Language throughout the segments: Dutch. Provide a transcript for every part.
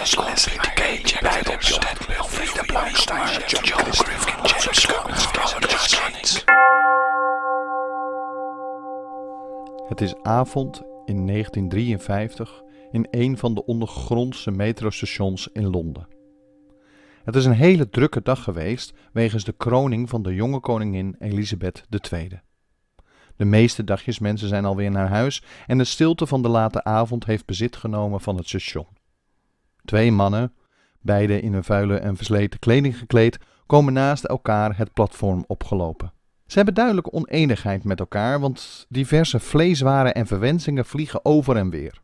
Het is avond in 1953 in een van de ondergrondse metrostations in Londen. Het is een hele drukke dag geweest wegens de kroning van de jonge koningin Elisabeth II. De meeste dagjes mensen zijn alweer naar huis en de stilte van de late avond heeft bezit genomen van het station. Twee mannen, beide in hun vuile en versleten kleding gekleed, komen naast elkaar het platform opgelopen. Ze hebben duidelijk oneenigheid met elkaar, want diverse vleeswaren en verwensingen vliegen over en weer.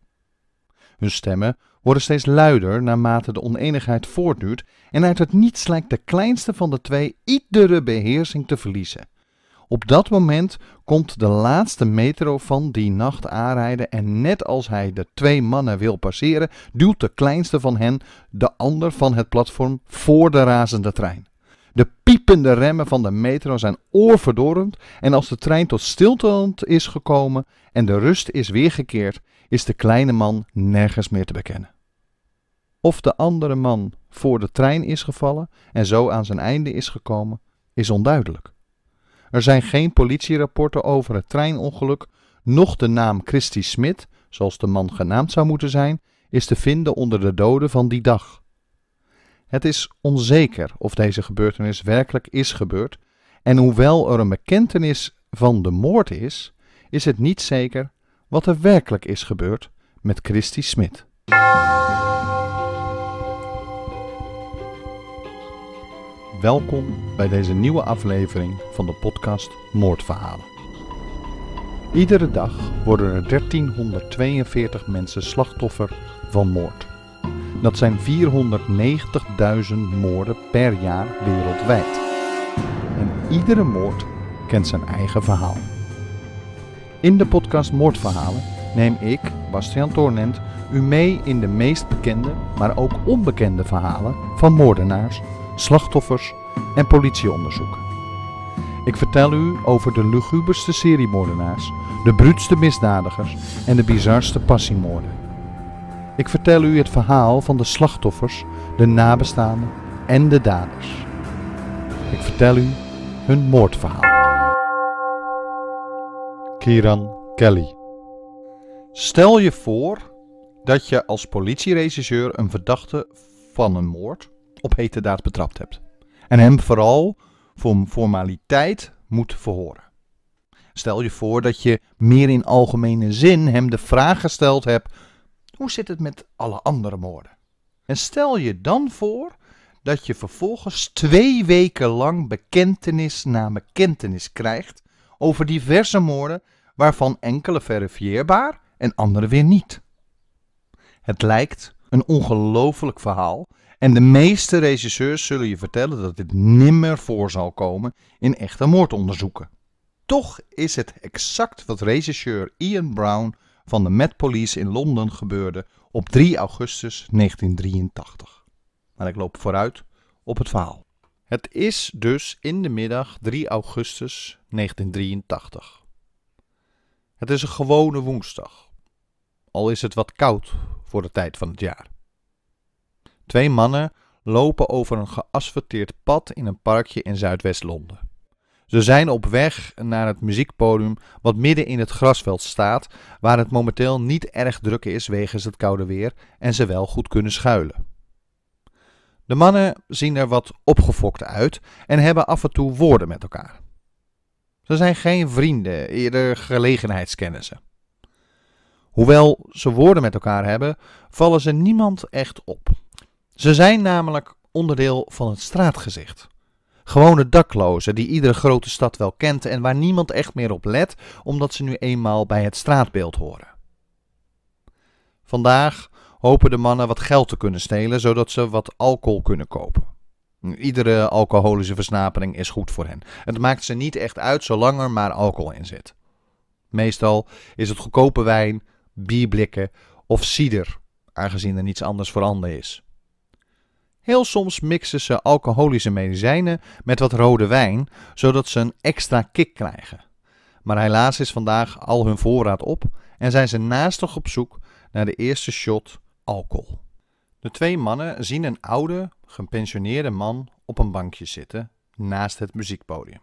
Hun stemmen worden steeds luider naarmate de oneenigheid voortduurt en uit het niets lijkt de kleinste van de twee iedere beheersing te verliezen. Op dat moment komt de laatste metro van die nacht aanrijden en net als hij de twee mannen wil passeren, duwt de kleinste van hen de ander van het platform voor de razende trein. De piepende remmen van de metro zijn oorverdorrend en als de trein tot stilstand is gekomen en de rust is weergekeerd, is de kleine man nergens meer te bekennen. Of de andere man voor de trein is gevallen en zo aan zijn einde is gekomen, is onduidelijk. Er zijn geen politierapporten over het treinongeluk, noch de naam Christy Smit, zoals de man genaamd zou moeten zijn, is te vinden onder de doden van die dag. Het is onzeker of deze gebeurtenis werkelijk is gebeurd, en hoewel er een bekentenis van de moord is, is het niet zeker wat er werkelijk is gebeurd met Christy Smit. Welkom bij deze nieuwe aflevering van de podcast Moordverhalen. Iedere dag worden er 1342 mensen slachtoffer van moord. Dat zijn 490.000 moorden per jaar wereldwijd. En iedere moord kent zijn eigen verhaal. In de podcast Moordverhalen neem ik, Bastiaan Toornent, u mee in de meest bekende, maar ook onbekende verhalen van moordenaars slachtoffers en politieonderzoeken. Ik vertel u over de luguberste seriemoordenaars, de bruutste misdadigers en de bizarste passiemoorden. Ik vertel u het verhaal van de slachtoffers, de nabestaanden en de daders. Ik vertel u hun moordverhaal. Kieran Kelly Stel je voor dat je als politieregisseur een verdachte van een moord op daad betrapt hebt. En hem vooral voor formaliteit moet verhoren. Stel je voor dat je meer in algemene zin hem de vraag gesteld hebt: hoe zit het met alle andere moorden? En stel je dan voor dat je vervolgens twee weken lang bekentenis na bekentenis krijgt over diverse moorden, waarvan enkele verifieerbaar en andere weer niet. Het lijkt een ongelooflijk verhaal en de meeste regisseurs zullen je vertellen dat dit nimmer voor zal komen in echte moordonderzoeken. Toch is het exact wat regisseur Ian Brown van de Met Police in Londen gebeurde op 3 augustus 1983. Maar ik loop vooruit op het verhaal. Het is dus in de middag 3 augustus 1983. Het is een gewone woensdag. Al is het wat koud voor de tijd van het jaar. Twee mannen lopen over een geasfalteerd pad in een parkje in Zuidwest-Londen. Ze zijn op weg naar het muziekpodium wat midden in het grasveld staat, waar het momenteel niet erg druk is wegens het koude weer en ze wel goed kunnen schuilen. De mannen zien er wat opgefokt uit en hebben af en toe woorden met elkaar. Ze zijn geen vrienden, eerder gelegenheidskennissen. Hoewel ze woorden met elkaar hebben, vallen ze niemand echt op. Ze zijn namelijk onderdeel van het straatgezicht. Gewone daklozen die iedere grote stad wel kent en waar niemand echt meer op let, omdat ze nu eenmaal bij het straatbeeld horen. Vandaag hopen de mannen wat geld te kunnen stelen, zodat ze wat alcohol kunnen kopen. Iedere alcoholische versnapering is goed voor hen. Het maakt ze niet echt uit zolang er maar alcohol in zit. Meestal is het goedkope wijn, bierblikken of cider, aangezien er niets anders voor is. Heel soms mixen ze alcoholische medicijnen met wat rode wijn, zodat ze een extra kick krijgen. Maar helaas is vandaag al hun voorraad op en zijn ze naastig op zoek naar de eerste shot alcohol. De twee mannen zien een oude, gepensioneerde man op een bankje zitten naast het muziekpodium.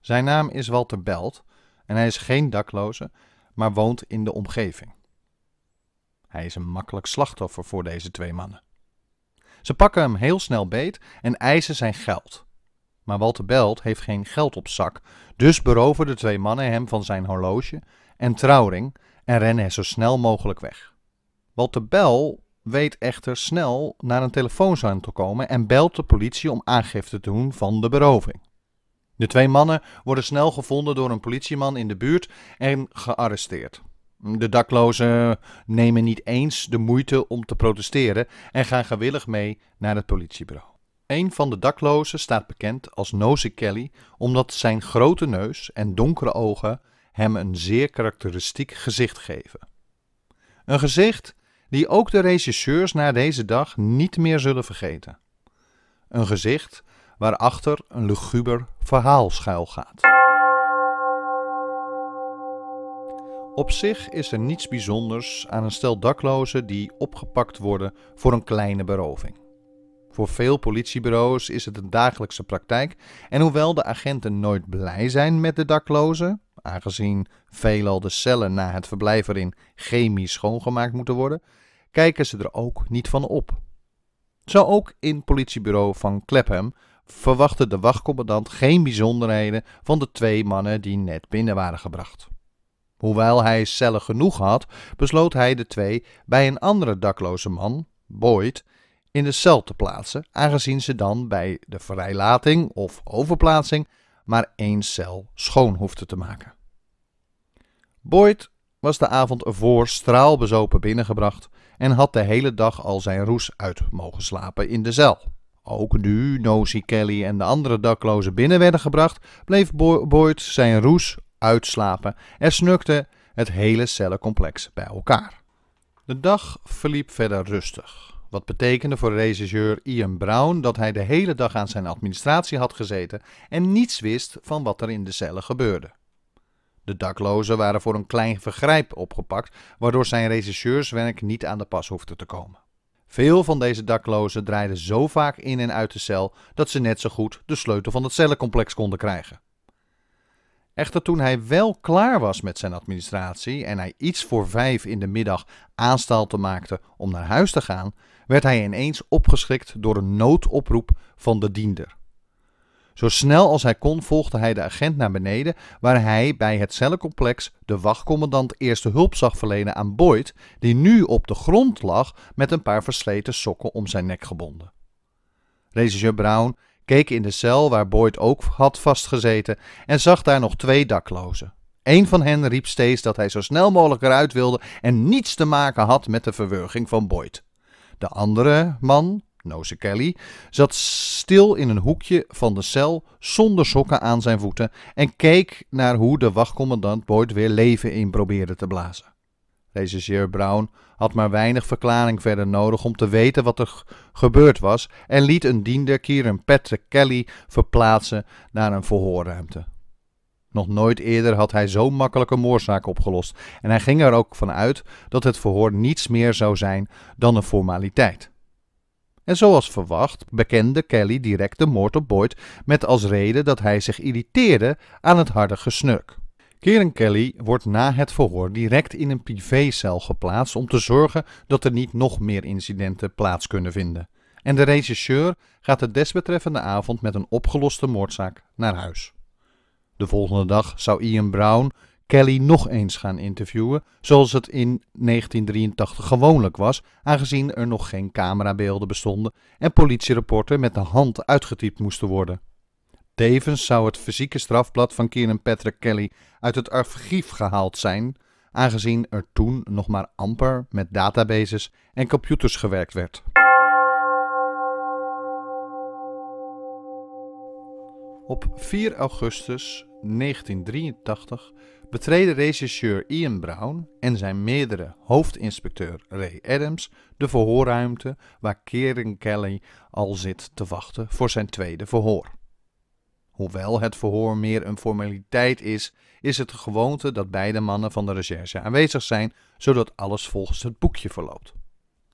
Zijn naam is Walter Belt en hij is geen dakloze, maar woont in de omgeving. Hij is een makkelijk slachtoffer voor deze twee mannen. Ze pakken hem heel snel beet en eisen zijn geld. Maar Walter Belt heeft geen geld op zak, dus beroven de twee mannen hem van zijn horloge en trouwring en rennen zo snel mogelijk weg. Walter Bel weet echter snel naar een telefoonzaal te komen en belt de politie om aangifte te doen van de beroving. De twee mannen worden snel gevonden door een politieman in de buurt en gearresteerd. De daklozen nemen niet eens de moeite om te protesteren en gaan gewillig mee naar het politiebureau. Een van de daklozen staat bekend als Nose Kelly omdat zijn grote neus en donkere ogen hem een zeer karakteristiek gezicht geven. Een gezicht die ook de regisseurs na deze dag niet meer zullen vergeten. Een gezicht waarachter een luguber verhaal schuil gaat. Op zich is er niets bijzonders aan een stel daklozen die opgepakt worden voor een kleine beroving. Voor veel politiebureaus is het een dagelijkse praktijk en hoewel de agenten nooit blij zijn met de daklozen, aangezien veelal de cellen na het verblijf erin chemisch schoongemaakt moeten worden, kijken ze er ook niet van op. Zo ook in politiebureau van Clapham verwachtte de wachtcommandant geen bijzonderheden van de twee mannen die net binnen waren gebracht. Hoewel hij cellen genoeg had, besloot hij de twee bij een andere dakloze man, Boyd, in de cel te plaatsen, aangezien ze dan bij de vrijlating of overplaatsing maar één cel schoon hoefde te maken. Boyd was de avond ervoor straalbezopen binnengebracht en had de hele dag al zijn roes uit mogen slapen in de cel. Ook nu Nosy Kelly en de andere daklozen binnen werden gebracht, bleef Boyd zijn roes uitslapen en snukte het hele cellencomplex bij elkaar. De dag verliep verder rustig. Wat betekende voor regisseur Ian Brown dat hij de hele dag aan zijn administratie had gezeten en niets wist van wat er in de cellen gebeurde. De daklozen waren voor een klein vergrijp opgepakt, waardoor zijn regisseurswerk niet aan de pas hoefde te komen. Veel van deze daklozen draaiden zo vaak in en uit de cel dat ze net zo goed de sleutel van het cellencomplex konden krijgen. Echter, toen hij wel klaar was met zijn administratie en hij iets voor vijf in de middag aanstalten maakte om naar huis te gaan, werd hij ineens opgeschrikt door een noodoproep van de diender. Zo snel als hij kon volgde hij de agent naar beneden, waar hij bij het cellencomplex de wachtcommandant eerste hulp zag verlenen aan Boyd, die nu op de grond lag met een paar versleten sokken om zijn nek gebonden. Regisseur Brown keek in de cel waar Boyd ook had vastgezeten en zag daar nog twee daklozen. Eén van hen riep steeds dat hij zo snel mogelijk eruit wilde en niets te maken had met de verwurging van Boyd. De andere man, Noze Kelly, zat stil in een hoekje van de cel zonder sokken aan zijn voeten en keek naar hoe de wachtcommandant Boyd weer leven in probeerde te blazen. Deze Brown had maar weinig verklaring verder nodig om te weten wat er gebeurd was en liet een diender Kieran Patrick Kelly verplaatsen naar een verhoorruimte. Nog nooit eerder had hij zo makkelijk een moordzaak opgelost en hij ging er ook van uit dat het verhoor niets meer zou zijn dan een formaliteit. En zoals verwacht bekende Kelly direct de moord op Boyd met als reden dat hij zich irriteerde aan het harde gesnurk. Keren Kelly wordt na het verhoor direct in een privécel geplaatst om te zorgen dat er niet nog meer incidenten plaats kunnen vinden. En de regisseur gaat de desbetreffende avond met een opgeloste moordzaak naar huis. De volgende dag zou Ian Brown Kelly nog eens gaan interviewen, zoals het in 1983 gewoonlijk was, aangezien er nog geen camerabeelden bestonden en politiereporten met de hand uitgetypt moesten worden. Tevens zou het fysieke strafblad van Kieran Patrick Kelly uit het archief gehaald zijn, aangezien er toen nog maar amper met databases en computers gewerkt werd. Op 4 augustus 1983 betreden regisseur Ian Brown en zijn meerdere hoofdinspecteur Ray Adams de verhoorruimte waar Kieran Kelly al zit te wachten voor zijn tweede verhoor. Hoewel het verhoor meer een formaliteit is, is het de gewoonte dat beide mannen van de recherche aanwezig zijn, zodat alles volgens het boekje verloopt.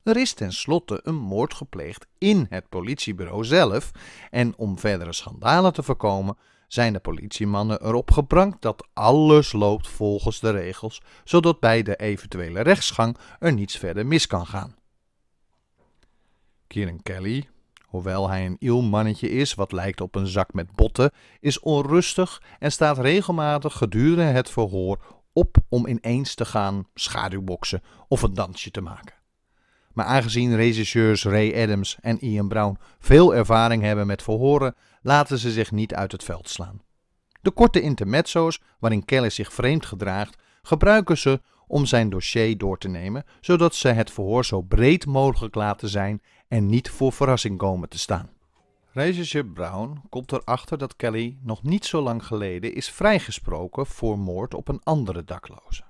Er is tenslotte een moord gepleegd in het politiebureau zelf, en om verdere schandalen te voorkomen, zijn de politiemannen erop geprankt dat alles loopt volgens de regels, zodat bij de eventuele rechtsgang er niets verder mis kan gaan. Kieran Kelly, Hoewel hij een iel mannetje is, wat lijkt op een zak met botten, is onrustig en staat regelmatig gedurende het verhoor op om ineens te gaan schaduwboksen of een dansje te maken. Maar aangezien regisseurs Ray Adams en Ian Brown veel ervaring hebben met verhoren, laten ze zich niet uit het veld slaan. De korte intermezzo's waarin Kelly zich vreemd gedraagt, gebruiken ze om zijn dossier door te nemen, zodat ze het verhoor zo breed mogelijk laten zijn en niet voor verrassing komen te staan. Rechercheur Brown komt erachter dat Kelly nog niet zo lang geleden is vrijgesproken voor moord op een andere dakloze.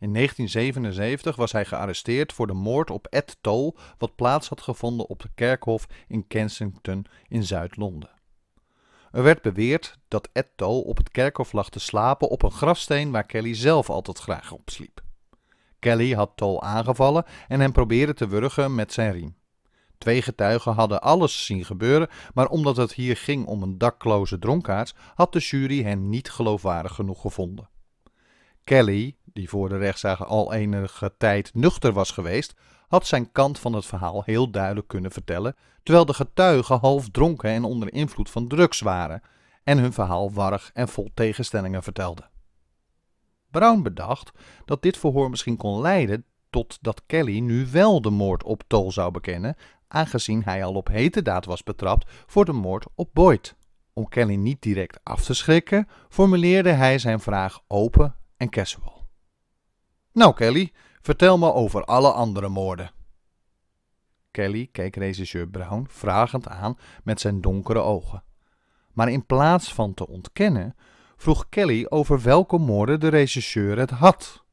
In 1977 was hij gearresteerd voor de moord op Ed Toll, wat plaats had gevonden op de kerkhof in Kensington in Zuid-Londen. Er werd beweerd dat Etto op het kerkhof lag te slapen op een grafsteen waar Kelly zelf altijd graag op sliep. Kelly had Tol aangevallen en hem probeerde te wurgen met zijn riem. Twee getuigen hadden alles zien gebeuren, maar omdat het hier ging om een dakloze dronkaard, had de jury hen niet geloofwaardig genoeg gevonden. Kelly die voor de rechtszaak al enige tijd nuchter was geweest, had zijn kant van het verhaal heel duidelijk kunnen vertellen, terwijl de getuigen half dronken en onder invloed van drugs waren en hun verhaal warrig en vol tegenstellingen vertelden. Brown bedacht dat dit verhoor misschien kon leiden tot dat Kelly nu wel de moord op Tol zou bekennen, aangezien hij al op hete daad was betrapt voor de moord op Boyd. Om Kelly niet direct af te schrikken, formuleerde hij zijn vraag open en casual. Nou, Kelly, vertel me over alle andere moorden. Kelly keek regisseur Brown vragend aan met zijn donkere ogen. Maar in plaats van te ontkennen, vroeg Kelly over welke moorden de regisseur het had.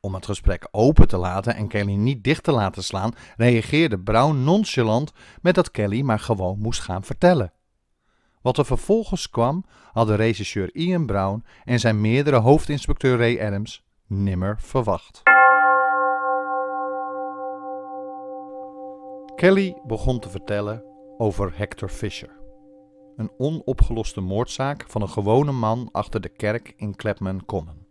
Om het gesprek open te laten en Kelly niet dicht te laten slaan, reageerde Brown nonchalant met dat Kelly maar gewoon moest gaan vertellen. Wat er vervolgens kwam, hadden regisseur Ian Brown en zijn meerdere hoofdinspecteur Ray Adams nimmer verwacht. Kelly begon te vertellen over Hector Fisher. Een onopgeloste moordzaak van een gewone man achter de kerk in Clapham Common.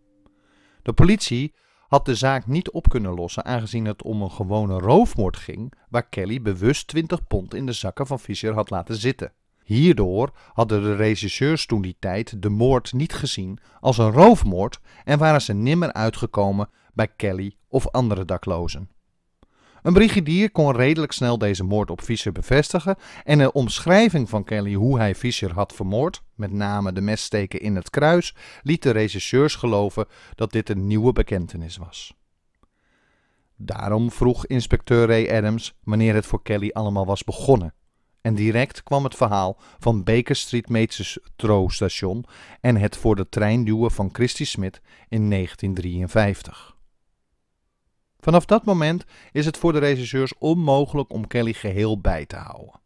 De politie had de zaak niet op kunnen lossen aangezien het om een gewone roofmoord ging waar Kelly bewust 20 pond in de zakken van Fisher had laten zitten. Hierdoor hadden de regisseurs toen die tijd de moord niet gezien als een roofmoord en waren ze nimmer uitgekomen bij Kelly of andere daklozen. Een brigadier kon redelijk snel deze moord op Fischer bevestigen en een omschrijving van Kelly hoe hij Fischer had vermoord, met name de messteken in het kruis, liet de regisseurs geloven dat dit een nieuwe bekentenis was. Daarom vroeg inspecteur Ray Adams wanneer het voor Kelly allemaal was begonnen en direct kwam het verhaal van Baker Street Meets station en het voor de trein duwen van Christy Smith in 1953. Vanaf dat moment is het voor de regisseurs onmogelijk om Kelly geheel bij te houden.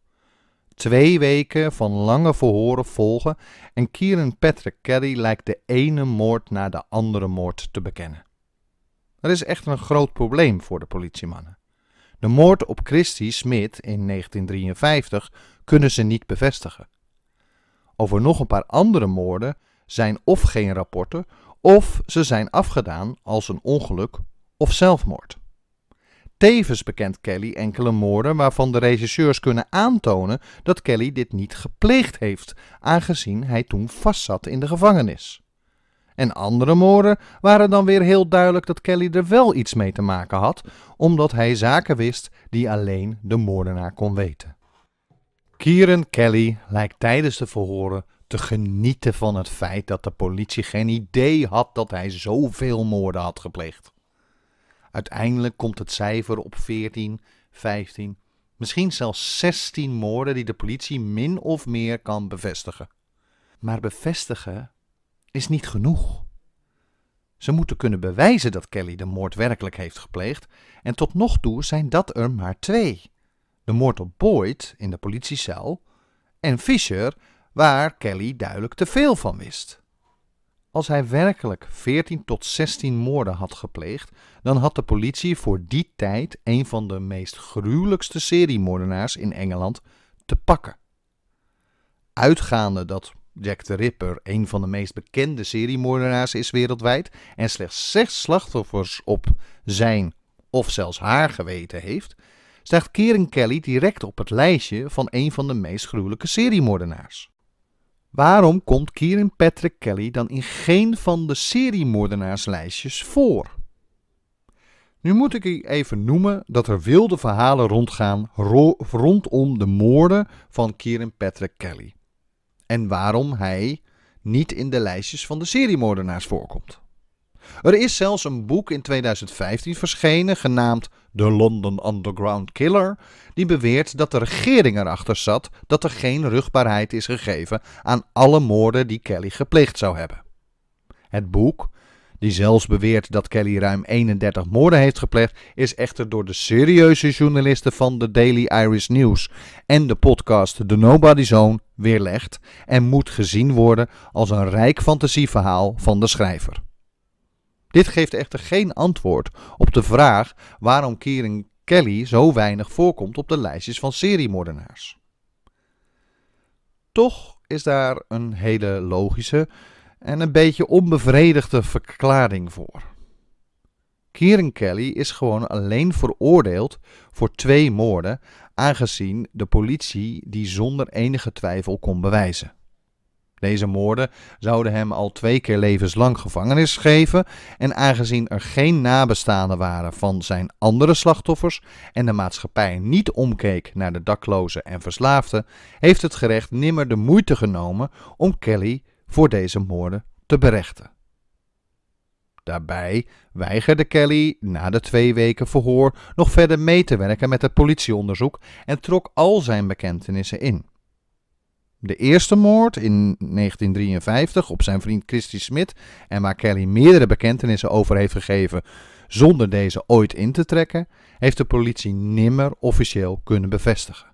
Twee weken van lange verhoren volgen en Kieran Patrick Kelly lijkt de ene moord na de andere moord te bekennen. Er is echt een groot probleem voor de politiemannen. De moord op Christie Smit in 1953 kunnen ze niet bevestigen. Over nog een paar andere moorden zijn of geen rapporten, of ze zijn afgedaan als een ongeluk of zelfmoord. Tevens bekent Kelly enkele moorden waarvan de regisseurs kunnen aantonen dat Kelly dit niet gepleegd heeft, aangezien hij toen vastzat in de gevangenis. En andere moorden waren dan weer heel duidelijk dat Kelly er wel iets mee te maken had, omdat hij zaken wist die alleen de moordenaar kon weten. Kieran Kelly lijkt tijdens de verhoren te genieten van het feit dat de politie geen idee had dat hij zoveel moorden had gepleegd. Uiteindelijk komt het cijfer op 14, 15, misschien zelfs 16 moorden die de politie min of meer kan bevestigen. Maar bevestigen is niet genoeg. Ze moeten kunnen bewijzen dat Kelly de moord werkelijk heeft gepleegd, en tot nog toe zijn dat er maar twee: de moord op Boyd in de politiecel en Fisher, waar Kelly duidelijk te veel van wist. Als hij werkelijk 14 tot 16 moorden had gepleegd, dan had de politie voor die tijd een van de meest gruwelijkste seriemoordenaars in Engeland te pakken. Uitgaande dat Jack the Ripper, een van de meest bekende seriemoordenaars is wereldwijd en slechts zes slachtoffers op zijn of zelfs haar geweten heeft, staat Kieran Kelly direct op het lijstje van een van de meest gruwelijke seriemoordenaars. Waarom komt Kieran Patrick Kelly dan in geen van de seriemoordenaarslijstjes voor? Nu moet ik even noemen dat er wilde verhalen rondgaan rondom de moorden van Kieran Patrick Kelly en waarom hij niet in de lijstjes van de seriemoordenaars voorkomt. Er is zelfs een boek in 2015 verschenen genaamd The London Underground Killer, die beweert dat de regering erachter zat dat er geen rugbaarheid is gegeven aan alle moorden die Kelly gepleegd zou hebben. Het boek die zelfs beweert dat Kelly ruim 31 moorden heeft gepleegd, is echter door de serieuze journalisten van de Daily Irish News en de podcast The Nobody Zone weerlegd en moet gezien worden als een rijk fantasieverhaal van de schrijver. Dit geeft echter geen antwoord op de vraag waarom Kieran Kelly zo weinig voorkomt op de lijstjes van seriemoordenaars. Toch is daar een hele logische, en een beetje onbevredigde verklaring voor. Kieran Kelly is gewoon alleen veroordeeld voor twee moorden, aangezien de politie die zonder enige twijfel kon bewijzen. Deze moorden zouden hem al twee keer levenslang gevangenis geven en aangezien er geen nabestaanden waren van zijn andere slachtoffers en de maatschappij niet omkeek naar de daklozen en verslaafden, heeft het gerecht nimmer de moeite genomen om Kelly voor deze moorden te berechten. Daarbij weigerde Kelly na de twee weken verhoor nog verder mee te werken met het politieonderzoek en trok al zijn bekentenissen in. De eerste moord in 1953 op zijn vriend Christy Smit en waar Kelly meerdere bekentenissen over heeft gegeven zonder deze ooit in te trekken, heeft de politie nimmer officieel kunnen bevestigen.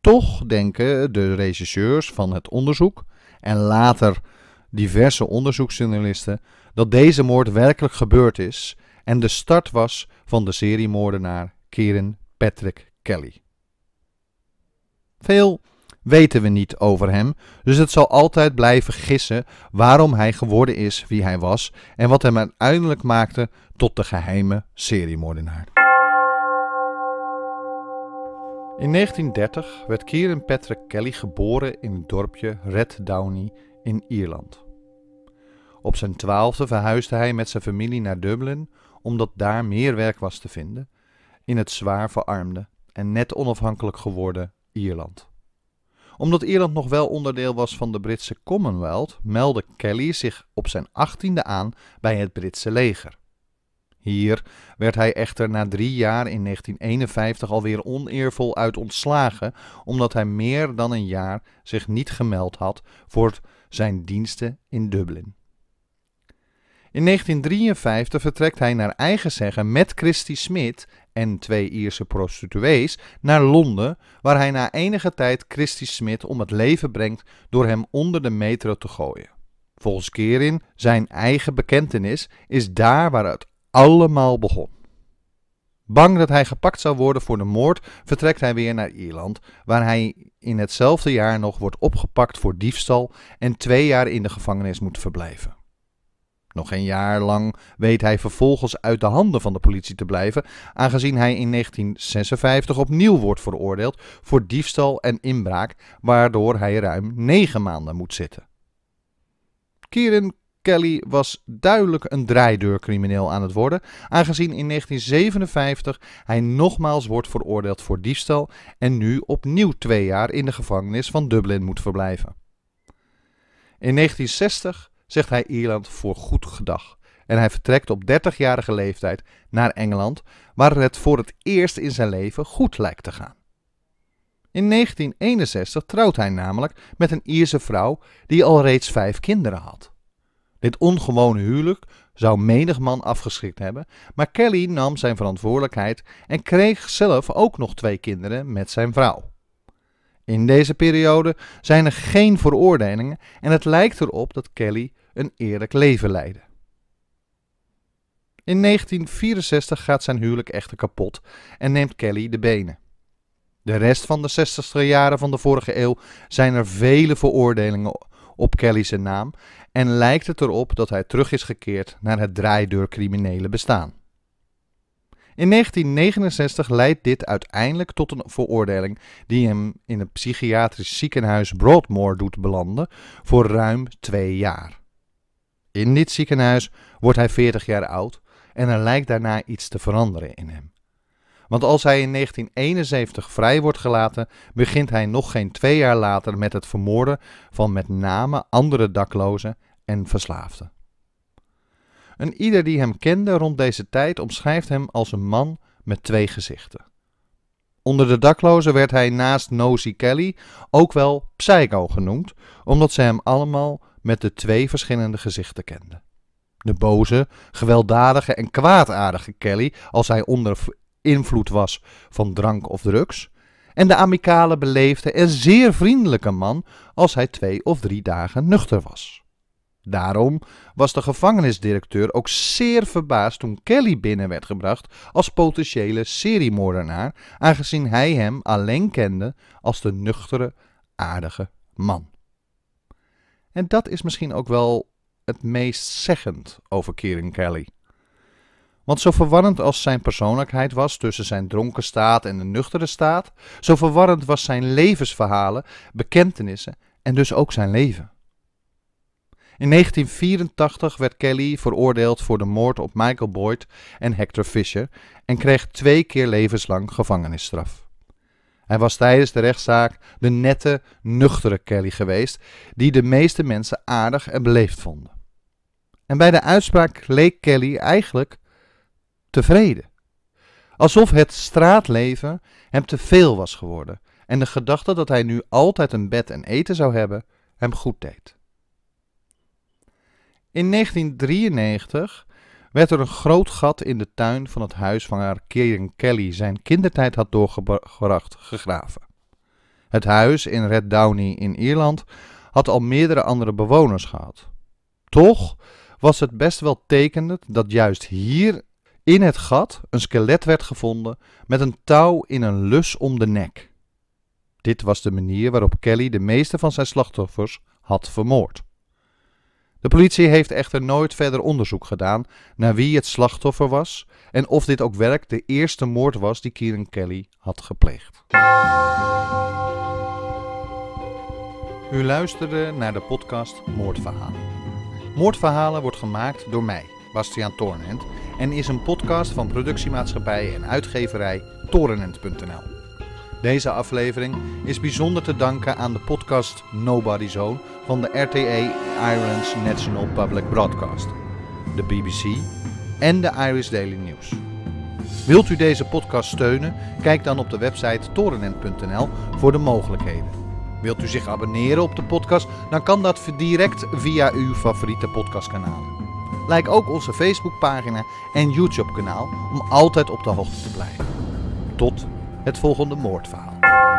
Toch denken de regisseurs van het onderzoek en later diverse onderzoeksjournalisten dat deze moord werkelijk gebeurd is en de start was van de seriemoordenaar Kieran Patrick Kelly. Veel weten we niet over hem, dus het zal altijd blijven gissen waarom hij geworden is wie hij was en wat hem uiteindelijk maakte tot de geheime seriemoordenaar. In 1930 werd Kieran Patrick Kelly geboren in het dorpje Red Downey in Ierland. Op zijn twaalfde verhuisde hij met zijn familie naar Dublin omdat daar meer werk was te vinden in het zwaar verarmde en net onafhankelijk geworden Ierland. Omdat Ierland nog wel onderdeel was van de Britse Commonwealth, meldde Kelly zich op zijn achttiende aan bij het Britse leger. Hier werd hij echter na drie jaar in 1951 alweer oneervol uit ontslagen, omdat hij meer dan een jaar zich niet gemeld had voor zijn diensten in Dublin. In 1953 vertrekt hij naar eigen zeggen met Christy Smit en twee Ierse prostituees naar Londen, waar hij na enige tijd Christy Smit om het leven brengt door hem onder de metro te gooien. Volgens Kerin, zijn eigen bekentenis, is daar waar het allemaal begon. Bang dat hij gepakt zou worden voor de moord, vertrekt hij weer naar Ierland, waar hij in hetzelfde jaar nog wordt opgepakt voor diefstal en twee jaar in de gevangenis moet verblijven. Nog een jaar lang weet hij vervolgens uit de handen van de politie te blijven, aangezien hij in 1956 opnieuw wordt veroordeeld voor diefstal en inbraak, waardoor hij ruim negen maanden moet zitten. Kieran Kelly was duidelijk een draaideurcrimineel aan het worden, aangezien in 1957 hij nogmaals wordt veroordeeld voor diefstal en nu opnieuw twee jaar in de gevangenis van Dublin moet verblijven. In 1960 zegt hij Ierland voor goed gedag en hij vertrekt op 30-jarige leeftijd naar Engeland, waar het voor het eerst in zijn leven goed lijkt te gaan. In 1961 trouwt hij namelijk met een Ierse vrouw die al reeds vijf kinderen had. Dit ongewone huwelijk zou menig man afgeschrikt hebben, maar Kelly nam zijn verantwoordelijkheid en kreeg zelf ook nog twee kinderen met zijn vrouw. In deze periode zijn er geen veroordelingen en het lijkt erop dat Kelly een eerlijk leven leidde. In 1964 gaat zijn huwelijk echter kapot en neemt Kelly de benen. De rest van de 60 e jaren van de vorige eeuw zijn er vele veroordelingen op Kelly zijn naam en lijkt het erop dat hij terug is gekeerd naar het draaideur criminele bestaan. In 1969 leidt dit uiteindelijk tot een veroordeling die hem in het psychiatrisch ziekenhuis Broadmoor doet belanden voor ruim twee jaar. In dit ziekenhuis wordt hij 40 jaar oud en er lijkt daarna iets te veranderen in hem. Want als hij in 1971 vrij wordt gelaten, begint hij nog geen twee jaar later met het vermoorden van met name andere daklozen en verslaafden. En ieder die hem kende rond deze tijd omschrijft hem als een man met twee gezichten. Onder de daklozen werd hij naast Nosy Kelly ook wel Psycho genoemd, omdat ze hem allemaal met de twee verschillende gezichten kenden. De boze, gewelddadige en kwaadaardige Kelly als hij onder invloed was van drank of drugs, en de amicale, beleefde en zeer vriendelijke man als hij twee of drie dagen nuchter was. Daarom was de gevangenisdirecteur ook zeer verbaasd toen Kelly binnen werd gebracht als potentiële seriemoordenaar, aangezien hij hem alleen kende als de nuchtere, aardige man. En dat is misschien ook wel het meest zeggend over Kieran Kelly. Want zo verwarrend als zijn persoonlijkheid was tussen zijn dronken staat en de nuchtere staat, zo verwarrend was zijn levensverhalen, bekentenissen en dus ook zijn leven. In 1984 werd Kelly veroordeeld voor de moord op Michael Boyd en Hector Fisher en kreeg twee keer levenslang gevangenisstraf. Hij was tijdens de rechtszaak de nette, nuchtere Kelly geweest, die de meeste mensen aardig en beleefd vonden. En bij de uitspraak leek Kelly eigenlijk tevreden. Alsof het straatleven hem te veel was geworden en de gedachte dat hij nu altijd een bed en eten zou hebben hem goed deed. In 1993 werd er een groot gat in de tuin van het huis van waar Kieran Kelly zijn kindertijd had doorgebracht gegraven. Het huis in Red Downey in Ierland had al meerdere andere bewoners gehad. Toch was het best wel tekenend dat juist hier in het gat een skelet werd gevonden met een touw in een lus om de nek. Dit was de manier waarop Kelly de meeste van zijn slachtoffers had vermoord. De politie heeft echter nooit verder onderzoek gedaan naar wie het slachtoffer was en of dit ook werkelijk de eerste moord was die Kieran Kelly had gepleegd. U luisterde naar de podcast Moordverhalen. Moordverhalen wordt gemaakt door mij, Bastiaan Toornent en is een podcast van productiemaatschappij en uitgeverij torenent.nl. Deze aflevering is bijzonder te danken aan de podcast Nobody Zone van de RTE Ireland's National Public Broadcast, de BBC en de Irish Daily News. Wilt u deze podcast steunen? Kijk dan op de website torenent.nl voor de mogelijkheden. Wilt u zich abonneren op de podcast? Dan kan dat direct via uw favoriete podcastkanalen. Like ook onze Facebookpagina en YouTube-kanaal om altijd op de hoogte te blijven. Tot het volgende moordverhaal.